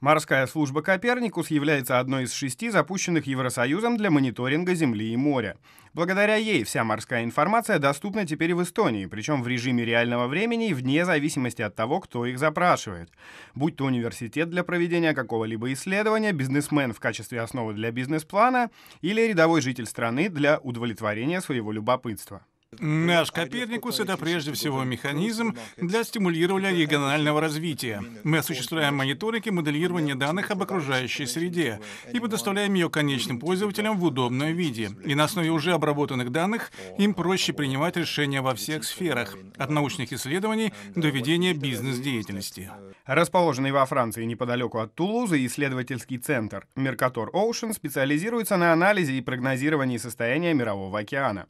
Морская служба «Коперникус» является одной из шести запущенных Евросоюзом для мониторинга Земли и моря. Благодаря ей вся морская информация доступна теперь в Эстонии, причем в режиме реального времени вне зависимости от того, кто их запрашивает. Будь то университет для проведения какого-либо исследования, бизнесмен в качестве основы для бизнес-плана или рядовой житель страны для удовлетворения своего любопытства. Наш Коперникус — это прежде всего механизм для стимулирования регионального развития. Мы осуществляем мониторинг и моделирование данных об окружающей среде и предоставляем ее конечным пользователям в удобном виде. И на основе уже обработанных данных им проще принимать решения во всех сферах, от научных исследований до ведения бизнес-деятельности. Расположенный во Франции неподалеку от Тулузы исследовательский центр Mercator Ocean специализируется на анализе и прогнозировании состояния Мирового океана.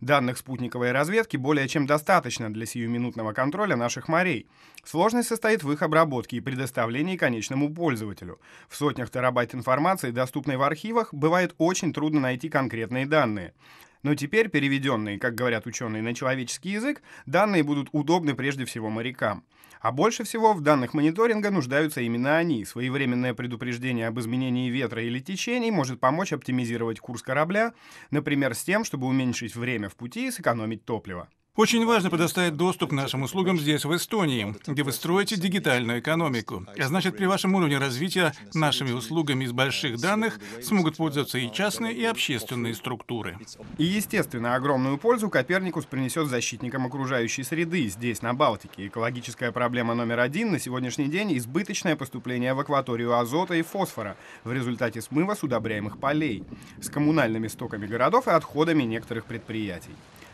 Данных спутниковой разведки более чем достаточно для сиюминутного контроля наших морей. Сложность состоит в их обработке и предоставлении конечному пользователю. В сотнях терабайт информации, доступной в архивах, бывает очень трудно найти конкретные данные. Но теперь переведенные, как говорят ученые, на человеческий язык, данные будут удобны прежде всего морякам. А больше всего в данных мониторинга нуждаются именно они. Своевременное предупреждение об изменении ветра или течений может помочь оптимизировать курс корабля, например, с тем, чтобы уменьшить время в пути и сэкономить топливо. Очень важно предоставить доступ к нашим услугам здесь, в Эстонии, где вы строите дигитальную экономику. А значит, при вашем уровне развития нашими услугами из больших данных смогут пользоваться и частные, и общественные структуры. И, естественно, огромную пользу Коперникус принесет защитникам окружающей среды здесь, на Балтике. Экологическая проблема номер один на сегодняшний день – избыточное поступление в акваторию азота и фосфора в результате смыва с удобряемых полей, с коммунальными стоками городов и отходами некоторых предприятий.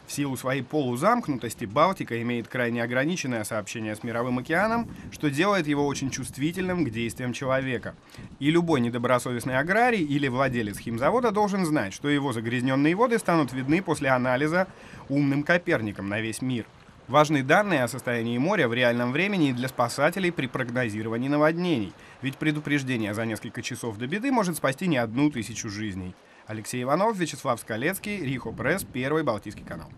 В силу своей полузамкнутости Балтика имеет крайне ограниченное сообщение с Мировым океаном, что делает его очень чувствительным к действиям человека. И любой недобросовестный аграрий или владелец химзавода должен знать, что его загрязненные воды станут видны после анализа умным коперником на весь мир. Важны данные о состоянии моря в реальном времени для спасателей при прогнозировании наводнений, ведь предупреждение за несколько часов до беды может спасти не одну тысячу жизней. Алексей Иванов, Вячеслав Скалецкий, Рихо Пресс, Первый Балтийский канал.